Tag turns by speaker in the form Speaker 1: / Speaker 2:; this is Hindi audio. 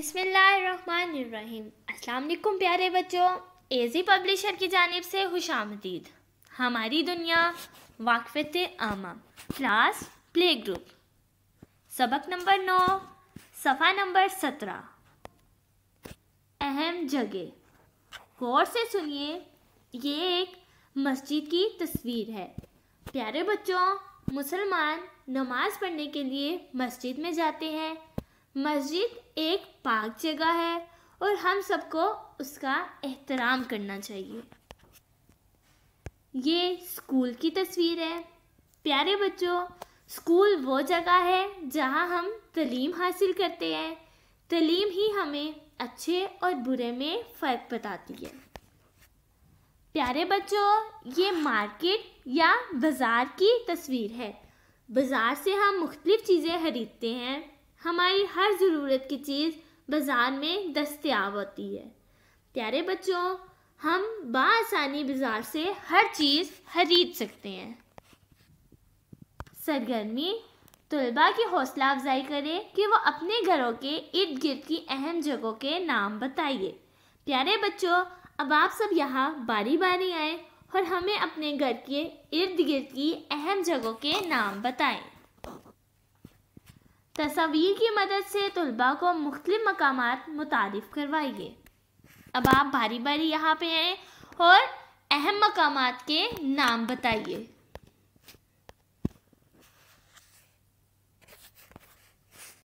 Speaker 1: अस्सलाम वालेकुम प्यारे बच्चों एजी पब्लिशर की जानब से खुश आमदीद हमारी दुनिया वाकफत आमा क्लास प्ले ग्रुप सबक नंबर नौ सफ़ा नंबर सत्रह अहम जगह गौर से सुनिए ये एक मस्जिद की तस्वीर है प्यारे बच्चों मुसलमान नमाज पढ़ने के लिए मस्जिद में जाते हैं मस्जिद एक पाक जगह है और हम सबको उसका एहतराम करना चाहिए ये स्कूल की तस्वीर है प्यारे बच्चों स्कूल वो जगह है जहाँ हम तलीम हासिल करते हैं तलीम ही हमें अच्छे और बुरे में फ़र्क बताती है प्यारे बच्चों ये मार्केट या बाज़ार की तस्वीर है बाज़ार से हम मुख्तलिफ़ चीज़ें खरीदते हैं हमारी हर ज़रूरत की चीज़ बाज़ार में दस्तियाब होती है प्यारे बच्चों हम बासानी बाज़ार से हर चीज़ खरीद सकते हैं सरगर्मी तलबा की हौसला अफजाई करें कि वो अपने घरों के इर्द गिर्द की अहम जगहों के नाम बताइए प्यारे बच्चों अब आप सब यहाँ बारी बारी आए और हमें अपने घर के इर्द गिर्द की अहम जगहों के नाम बताएं तस्वीर की मदद से तलबा को मुख्तु मकाम मुतारफ़ करवाइए अब आप बारी बारी यहाँ पे हैं और अहम मकाम के नाम बताइए